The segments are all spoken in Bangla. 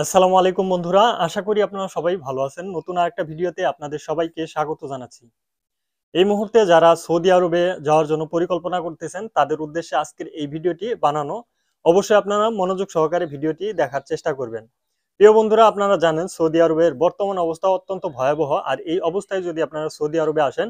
আসসালামু আলাইকুম বন্ধুরা আশা করি আপনারা সবাই ভালো আছেন নতুন আর একটা ভিডিওতে আপনাদের সবাইকে স্বাগত জানাচ্ছি এই মুহূর্তে যারা সৌদি আরবে যাওয়ার জন্য পরিকল্পনা করতেছেন তাদের উদ্দেশ্যে আজকের এই ভিডিওটি বানানো অবশ্যই আপনারা মনোযোগ সহকারে ভিডিওটি দেখার চেষ্টা করবেন প্রিয় বন্ধুরা আপনারা জানেন সৌদি আরবের বর্তমান অবস্থা অত্যন্ত ভয়াবহ আর এই অবস্থায় যদি আপনারা সৌদি আরবে আসেন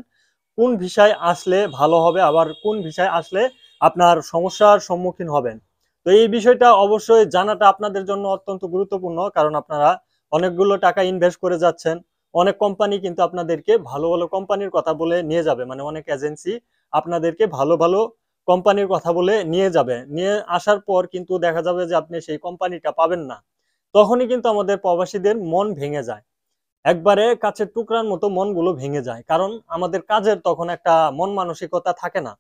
কোন ভিসায় আসলে ভালো হবে আবার কোন ভিসায় আসলে আপনার সমস্যার সম্মুখীন হবেন তো এই বিষয়টা অবশ্যই জানাটা আপনাদের জন্য অত্যন্ত গুরুত্বপূর্ণ কারণ আপনারা অনেকগুলো টাকা ইনভেস্ট করে যাচ্ছেন অনেক কোম্পানি কিন্তু আপনাদেরকে ভালো ভালো কোম্পানির কথা বলে নিয়ে যাবে মানে অনেক এজেন্সি আপনাদেরকে ভালো ভালো কোম্পানির কথা বলে নিয়ে যাবে নিয়ে আসার পর কিন্তু দেখা যাবে যে আপনি সেই কোম্পানিটা পাবেন না তখনই কিন্তু আমাদের প্রবাসীদের মন ভেঙে যায় একবারে কাছের টুকরার মতো মনগুলো ভেঙে যায় কারণ আমাদের কাজের তখন একটা মন মানসিকতা থাকে না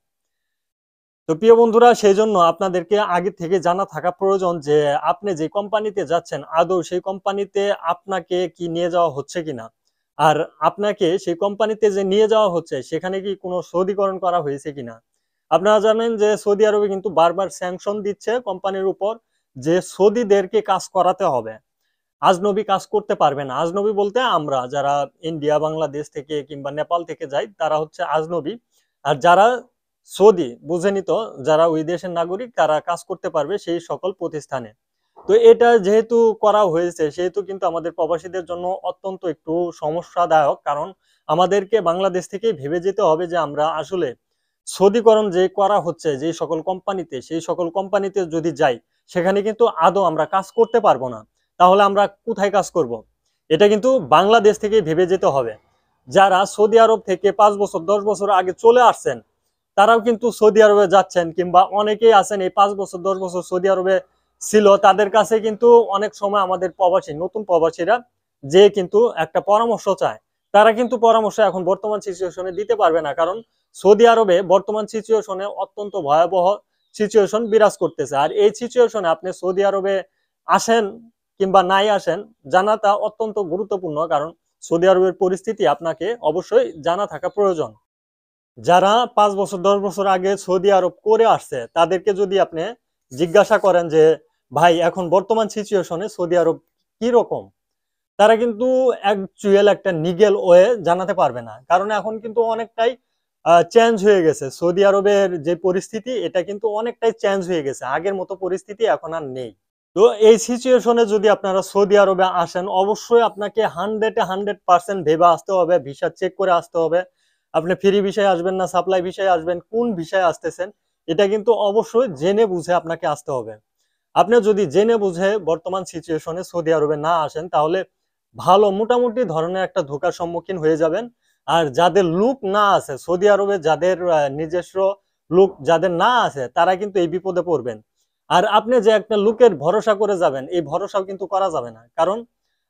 তো প্রিয় বন্ধুরা সেই জন্য আপনাদেরকে আগে থেকে জানা থাকা প্রয়োজন যে আপনি যে কোম্পানিতে যাচ্ছেন আদৌ সেই কোম্পানিতে আপনাকে কি নিয়ে যাওয়া হচ্ছে কিনা আর আপনাকে সেই কোম্পানিতে যে নিয়ে যাওয়া হচ্ছে সেখানে কি কোনো সৌদিকরণ করা হয়েছে কিনা আপনারা জানেন যে সৌদি আরবে কিন্তু বারবার স্যাংশন দিচ্ছে কোম্পানির উপর যে সৌদিদেরকে কাজ করাতে হবে আজনবী কাজ করতে পারবে না আজনবী বলতে আমরা যারা ইন্ডিয়া বাংলাদেশ থেকে কিংবা নেপাল থেকে যাই তারা হচ্ছে আজনবী আর যারা সৌদি বুঝে নিত যারা ওই দেশের নাগরিক তারা কাজ করতে পারবে সেই সকল প্রতিষ্ঠানে তো এটা যেহেতু করা হয়েছে সেহেতু কিন্তু আমাদের প্রবাসীদের জন্য অত্যন্ত একটু সমস্যাদায়ক কারণ আমাদেরকে বাংলাদেশ থেকে ভেবে যেতে হবে যে আমরা আসলে সৌদিকরণ যে করা হচ্ছে যে সকল কোম্পানিতে সেই সকল কোম্পানিতে যদি যাই সেখানে কিন্তু আদৌ আমরা কাজ করতে পারবো না তাহলে আমরা কোথায় কাজ করব। এটা কিন্তু বাংলাদেশ থেকে ভেবে যেতে হবে যারা সৌদি আরব থেকে পাঁচ বছর দশ বছর আগে চলে আসছেন তারাও কিন্তু সৌদি আরবে যাচ্ছেন কিংবা অনেকেই আছেন এই পাঁচ বছর দশ বছর সৌদি আরবে ছিল তাদের কাছে কিন্তু অনেক সময় আমাদের প্রবাসী নতুন প্রবাসীরা যে কিন্তু একটা পরামর্শ চায় তারা কিন্তু পরামর্শ এখন বর্তমান সিচুয়েশনে দিতে পারবে না কারণ সৌদি আরবে বর্তমান সিচুয়েশনে অত্যন্ত ভয়াবহ সিচুয়েশন বিরাজ করতেছে আর এই সিচুয়েশনে আপনি সৌদি আরবে আসেন কিংবা নাই আসেন জানাটা অত্যন্ত গুরুত্বপূর্ণ কারণ সৌদি আরবের পরিস্থিতি আপনাকে অবশ্যই জানা থাকা প্রয়োজন যারা পাঁচ বছর দশ বছর আগে সৌদি আরব করে আসছে তাদেরকে যদি আপনি জিজ্ঞাসা করেন যে ভাই এখন বর্তমান সিচুয়েশনে সৌদি আরব কি রকম তারা কিন্তু অ্যাকচুয়াল একটা নিগেল ওয়ে জানাতে পারবে না কারণ এখন কিন্তু অনেকটাই চেঞ্জ হয়ে গেছে সৌদি আরবের যে পরিস্থিতি এটা কিন্তু অনেকটাই চেঞ্জ হয়ে গেছে আগের মতো পরিস্থিতি এখন আর নেই তো এই সিচুয়েশনে যদি আপনারা সৌদি আরবে আসেন অবশ্যই আপনাকে হান্ড্রেডে হান্ড্রেড পার্সেন্ট ভেবে আসতে হবে ভিসা চেক করে আসতে হবে আপনি ফ্রি বিষয়ে আসবেন না সাপ্লাই বিষয়ে আসবেন কোন বিষয়ে আসতেছেন এটা কিন্তু অবশ্যই জেনে বুঝে আপনাকে আসতে হবে আপনি যদি জেনে বুঝে বর্তমান সিচুয়েশনে সৌদি আরবে না আসেন তাহলে ভালো মোটামুটি ধরনের একটা ধোকার সম্মুখীন হয়ে যাবেন আর যাদের লুক না আছে সৌদি আরবে যাদের নিজস্ব লুক যাদের না আছে তারা কিন্তু এই বিপদে পড়বেন আর আপনি যে একটা লুকের ভরসা করে যাবেন এই ভরসাও কিন্তু করা যাবে না কারণ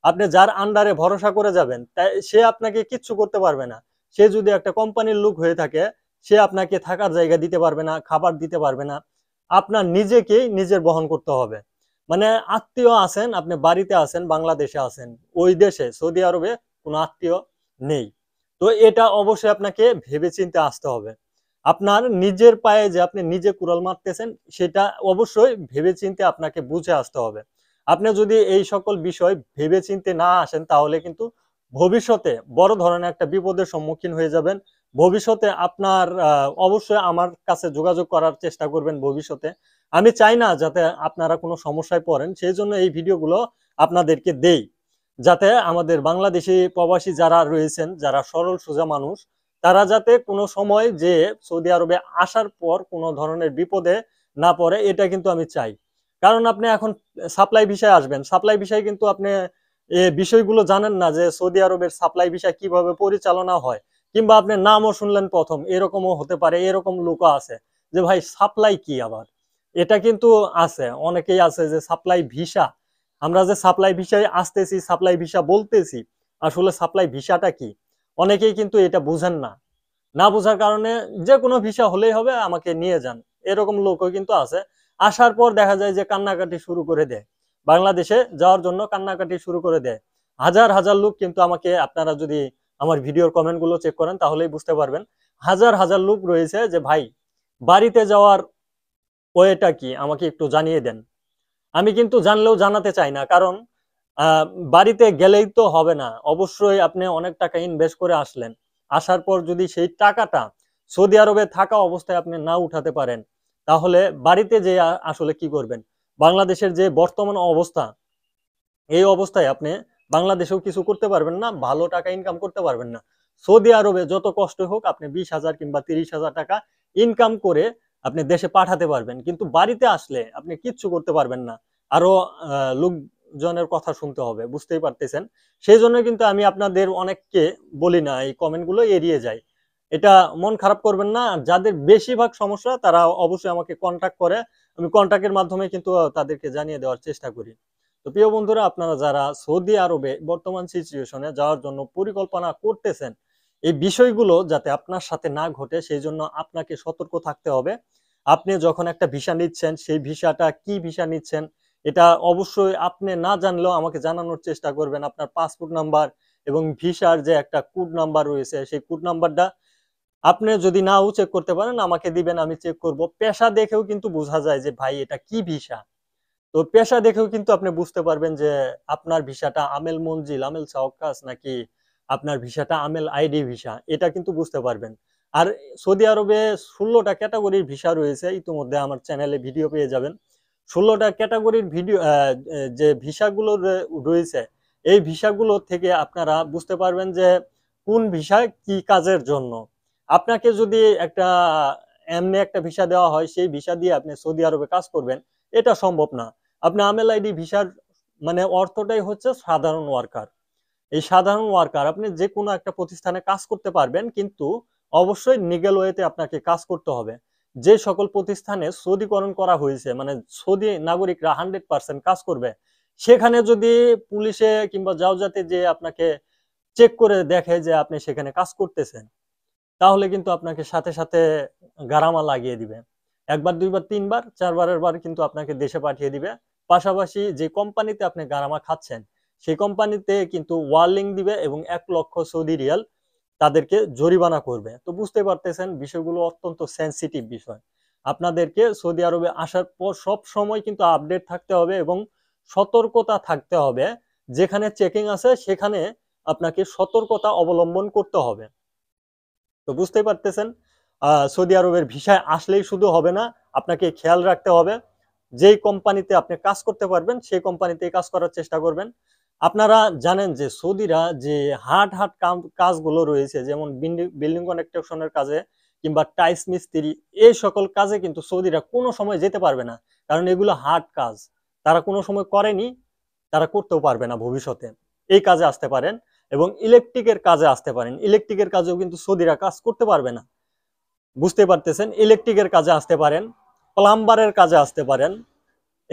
আপনি যার আন্ডারে ভরসা করে যাবেন তাই সে আপনাকে কিচ্ছু করতে পারবে না সে যদি একটা কোম্পানির লোক হয়ে থাকে সে আপনাকে থাকার জায়গা দিতে পারবে না খাবার দিতে পারবে না আপনার নিজেকেই নিজের বহন করতে হবে মানে আত্মীয় আছেন আপনি বাড়িতে আছেন বাংলাদেশে আছেন ওই দেশে সৌদি আরবে কোনো আত্মীয় নেই তো এটা অবশ্যই আপনাকে ভেবে চিনতে আসতে হবে আপনার নিজের পায়ে যে আপনি নিজে কুড়াল মারতেছেন সেটা অবশ্যই ভেবে চিনতে আপনাকে বুঝে আসতে হবে আপনি যদি এই সকল বিষয় ভেবে চিনতে না আসেন তাহলে কিন্তু ভবিষ্যতে বড় ধরনের একটা বিপদের সম্মুখীন হয়ে যাবেন ভবিষ্যতে আপনার অবশ্যই আমার কাছে যোগাযোগ করার চেষ্টা করবেন ভবিষ্যতে আমি চাই না যাতে আপনারা কোনো সমস্যায় পড়েন সেই জন্য এই ভিডিওগুলো আপনাদেরকে দেই যাতে আমাদের বাংলাদেশি প্রবাসী যারা রয়েছেন যারা সরল সোজা মানুষ তারা যাতে কোনো সময় যে সৌদি আরবে আসার পর কোনো ধরনের বিপদে না পড়ে এটা কিন্তু আমি চাই কারণ আপনি এখন সাপ্লাই বিষয়ে আসবেন সাপ্লাই বিষয়ে কিন্তু আপনি এ বিষয়গুলো জানেন না যে সৌদি আরবের সাপ্লাই ভিসা কিভাবে পরিচালনা হয় কিংবা আপনি নামও শুনলেন প্রথম এরকমও হতে পারে এরকম লোকও আছে যে ভাই সাপ্লাই কি আবার এটা কিন্তু আছে অনেকেই আছে যে সাপ্লাই ভিসা আমরা যে সাপ্লাই ভিসায় আসতেছি সাপ্লাই ভিসা বলতেছি আসলে সাপ্লাই ভিসাটা কি অনেকেই কিন্তু এটা বুঝেন না না বোঝার কারণে যে কোনো ভিসা হলেই হবে আমাকে নিয়ে যান এরকম লোকও কিন্তু আছে আসার পর দেখা যায় যে কান্নাকাটি শুরু করে দেয় বাংলাদেশে যাওয়ার জন্য কান্নাকাটি শুরু করে দেয় হাজার হাজার লোক কিন্তু আমাকে আপনারা যদি আমার ভিডিওর কমেন্টগুলো চেক করেন তাহলেই বুঝতে পারবেন হাজার হাজার লোক রয়েছে যে ভাই বাড়িতে যাওয়ার ওয়েটা কি আমাকে একটু জানিয়ে দেন আমি কিন্তু জানলেও জানাতে চাই না কারণ বাড়িতে গেলেই তো হবে না অবশ্যই আপনি অনেক টাকা ইনভেস্ট করে আসলেন আসার পর যদি সেই টাকাটা সৌদি আরবে থাকা অবস্থায় আপনি না উঠাতে পারেন তাহলে বাড়িতে যে আসলে কি করবেন বাংলাদেশের যে বর্তমান অবস্থা এই অবস্থায় আপনি বাংলাদেশেও কিছু করতে পারবেন না ভালো টাকা ইনকাম করতে পারবেন না সৌদি আরবে যত কষ্ট হোক আপনি বিশ হাজার কিংবা তিরিশ হাজার টাকা ইনকাম করে আপনি দেশে পাঠাতে পারবেন কিন্তু বাড়িতে আসলে আপনি কিচ্ছু করতে পারবেন না আরো লোকজনের কথা শুনতে হবে বুঝতেই পারতেছেন সেই জন্য কিন্তু আমি আপনাদের অনেককে বলি না এই কমেন্টগুলো এড়িয়ে যাই এটা মন খারাপ করবেন না যাদের বেশিরভাগ সমস্যা তারা অবশ্যই আমাকে কন্ট্যাক্ট করে আমি কন্ট্যাক্টের মাধ্যমে কিন্তু তাদেরকে জানিয়ে দেওয়ার চেষ্টা করি তো প্রিয় বন্ধুরা আপনারা যারা সৌদি আরবে বর্তমান সিচুয়েশনে যাওয়ার জন্য পরিকল্পনা করতেছেন এই বিষয়গুলো যাতে আপনার সাথে না ঘটে সেই জন্য আপনাকে সতর্ক থাকতে হবে আপনি যখন একটা ভিসা নিচ্ছেন সেই ভিসাটা কি ভিসা নিচ্ছেন এটা অবশ্যই আপনি না জানলেও আমাকে জানানোর চেষ্টা করবেন আপনার পাসপোর্ট নাম্বার এবং ভিসার যে একটা কোড নাম্বার রয়েছে সেই কোড নাম্বারটা আপনি যদি নাও চেক করতে পারেন আমাকে দিবেন আমি চেক করব পেশা দেখেও কিন্তু বোঝা যায় যে ভাই এটা কি ভিসা তো পেশা দেখেও কিন্তু আপনি বুঝতে পারবেন যে আপনার ভিসাটা আমেল মঞ্জিল আমেল সাহকাস নাকি আপনার ভিসাটা আমেল আইডি ভিসা এটা কিন্তু বুঝতে পারবেন আর সৌদি আরবে ষোলোটা ক্যাটাগরির ভিসা রয়েছে ইতিমধ্যে আমার চ্যানেলে ভিডিও পেয়ে যাবেন ষোলোটা ক্যাটাগরির ভিডিও যে ভিসাগুলো রয়েছে এই ভিসাগুলো থেকে আপনারা বুঝতে পারবেন যে কোন ভিসা কি কাজের জন্য আপনাকে যদি একটা এমনি একটা ভিসা দেওয়া হয় সেই ভিসা দিয়ে আপনি সৌদি আরবে কাজ করবেন এটা সম্ভব না আপনি আমেল আইডি ভিসার মানে অর্থটাই হচ্ছে সাধারণ ওয়ার্কার এই সাধারণ ওয়ার্কার আপনি যে কোনো একটা প্রতিষ্ঠানে কাজ করতে পারবেন কিন্তু অবশ্যই নিগেল ওয়েতে আপনাকে কাজ করতে হবে যে সকল প্রতিষ্ঠানে সৌদিকরণ করা হয়েছে মানে সৌদি নাগরিকরা হান্ড্রেড পার্সেন্ট কাজ করবে সেখানে যদি পুলিশে কিংবা যাও যাতে যে আপনাকে চেক করে দেখে যে আপনি সেখানে কাজ করতেছেন তাহলে কিন্তু আপনাকে সাথে সাথে গারামা লাগিয়ে দিবে একবার দুইবার তিনবার চারবারের বার কিন্তু আপনাকে দেশে পাঠিয়ে দিবে পাশাপাশি যে কোম্পানিতে আপনি গারামা খাচ্ছেন সেই কোম্পানিতে কিন্তু ওয়ার্লিং দিবে এবং এক লক্ষ সৌদি রিয়াল তাদেরকে জরিমানা করবে তো বুঝতে পারতেছেন বিষয়গুলো অত্যন্ত সেন্সিটিভ বিষয় আপনাদেরকে সৌদি আরবে আসার পর সব সময় কিন্তু আপডেট থাকতে হবে এবং সতর্কতা থাকতে হবে যেখানে চেকিং আছে সেখানে আপনাকে সতর্কতা অবলম্বন করতে হবে তো বুঝতেই পারতেছেন সৌদি আরবের ভিসায় আসলেই শুধু হবে না আপনাকে খেয়াল রাখতে হবে যেই কোম্পানিতে আপনি কাজ করতে পারবেন সেই কোম্পানিতে কাজ করার চেষ্টা করবেন আপনারা জানেন যে সৌদিরা যে হাট হাট কাজগুলো রয়েছে যেমন বিল্ডিং কনেকশনের কাজে কিংবা টাইস মিস্ত্রি এই সকল কাজে কিন্তু সৌদিরা কোনো সময় যেতে পারবে না কারণ এগুলো হাট কাজ তারা কোনো সময় করেনি তারা করতেও পারবে না ভবিষ্যতে এই কাজে আসতে পারেন এবং ইলেকট্রিকের কাজে আসতে পারেন ইলেকট্রিকের কাজেও কিন্তু সৌদিরা কাজ করতে পারবে না বুঝতে পারতেছেন ইলেকট্রিকের কাজে আসতে পারেন প্লাম্বারের কাজে আসতে পারেন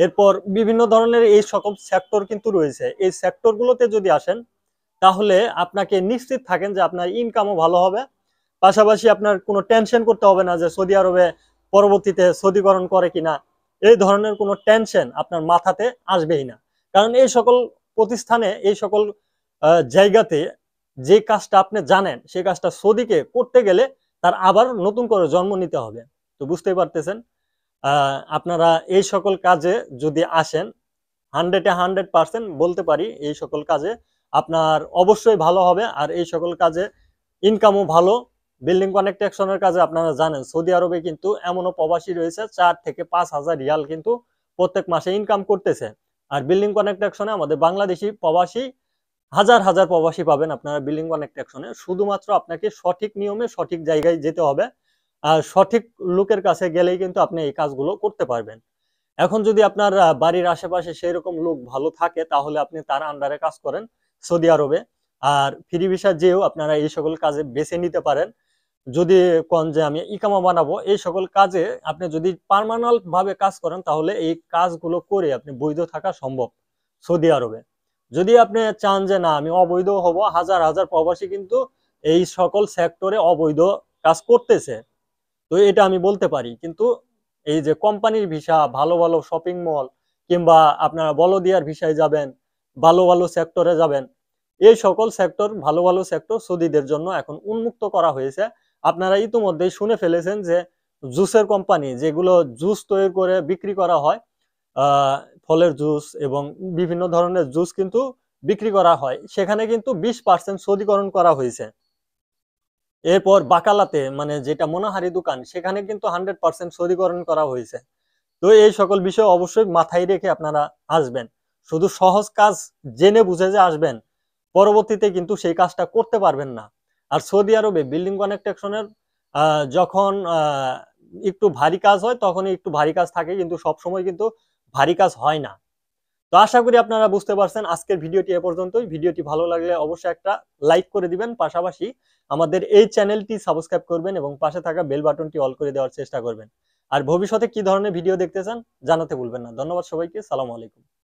এরপর বিভিন্ন ধরনের এই সকল সেক্টর কিন্তু রয়েছে এই সেক্টরগুলোতে যদি আসেন তাহলে আপনাকে নিশ্চিত থাকেন যে আপনার ইনকামও ভালো হবে পাশাপাশি আপনার কোনো টেনশন করতে হবে না যে সৌদি আরবে পরবর্তীতে সৌদিকরণ করে কিনা এই ধরনের কোনো টেনশন আপনার মাথাতে আসবেই না কারণ এই সকল প্রতিষ্ঠানে এই সকল জায়গাতে যে কাজটা আপনি জানেন সেই কাজটা সৌদিকে করতে গেলে তার আবার নতুন করে জন্ম নিতে হবে তো বুঝতেই পারতেছেন আপনারা এই সকল কাজে যদি আসেন হান্ড্রেডে হান্ড্রেড পার্সেন্ট বলতে পারি এই সকল কাজে আপনার অবশ্যই ভালো হবে আর এই সকল কাজে ইনকামও ভালো বিল্ডিং কনেকট্রাকশনের কাজে আপনারা জানেন সৌদি আরবে কিন্তু এমনও প্রবাসী রয়েছে চার থেকে পাঁচ হাজার রিয়াল কিন্তু প্রত্যেক মাসে ইনকাম করতেছে আর বিল্ডিং কনেকট্রাকশনে আমাদের বাংলাদেশি প্রবাসী হাজার হাজার প্রবাসী পাবেন আপনারা বিল্ডিং কানেক্ট অ্যাকশনে শুধুমাত্র আপনাকে সঠিক নিয়মে সঠিক জায়গায় যেতে হবে আর সঠিক লোকের কাছে গেলেই কিন্তু আপনি এই কাজগুলো করতে পারবেন এখন যদি আপনার বাড়ির আশেপাশে সেই রকম লোক ভালো থাকে তাহলে আপনি তার আন্ডারে কাজ করেন সৌদি আরবে আর ফ্রি ভিসা যেও আপনারা এই সকল কাজে বেছে নিতে পারেন যদি কন যে আমি ইকামা বানাবো এই সকল কাজে আপনি যদি পারমানাল ভাবে কাজ করেন তাহলে এই কাজগুলো করে আপনি বৈধ থাকা সম্ভব সৌদি আরবে যদি আপনি চান যে না আমি অবৈধ হব হাজার হাজার প্রবাসী কিন্তু এই সকল সেক্টরে অবৈধ কাজ করতেছে তো এটা আমি বলতে পারি কিন্তু এই যে কোম্পানির ভিসা ভালো ভালো শপিং মল কিংবা আপনারা বলদিয়ার ভিসায় যাবেন ভালো ভালো সেক্টরে যাবেন এই সকল সেক্টর ভালো ভালো সেক্টর সৌদিদের জন্য এখন উন্মুক্ত করা হয়েছে আপনারা ইতিমধ্যেই শুনে ফেলেছেন যে জুসের কোম্পানি যেগুলো জুস তৈরি করে বিক্রি করা হয় ফলের জুস এবং বিভিন্ন ধরনের জুস কিন্তু বিক্রি করা হয় সেখানে কিন্তু বিশ পার্সেন্ট সৌদিকরণ করা হয়েছে এরপর বাকালাতে মানে যেটা মনোহারি দোকান সেখানে কিন্তু হান্ড্রেড পার্সেন্ট সৌদিকরণ করা হয়েছে তো এই সকল বিষয় অবশ্যই মাথায় রেখে আপনারা আসবেন শুধু সহজ কাজ জেনে বুঝে যে আসবেন পরবর্তীতে কিন্তু সেই কাজটা করতে পারবেন না আর সৌদি আরবে বিল্ডিং কনেকটেকশনের যখন একটু ভারী কাজ হয় তখনই একটু ভারী কাজ থাকে কিন্তু সবসময় কিন্তু ভারী কাজ হয় না তো আশা করি আপনারা বুঝতে পারছেন আজকের ভিডিওটি এ পর্যন্তই ভিডিওটি ভালো লাগলে অবশ্যই একটা লাইক করে দিবেন পাশাপাশি আমাদের এই চ্যানেলটি সাবস্ক্রাইব করবেন এবং পাশে থাকা বেল বাটনটি অল করে দেওয়ার চেষ্টা করবেন আর ভবিষ্যতে কি ধরনের ভিডিও দেখতে চান জানাতে ভুলবেন না ধন্যবাদ সবাইকে সালাম আলাইকুম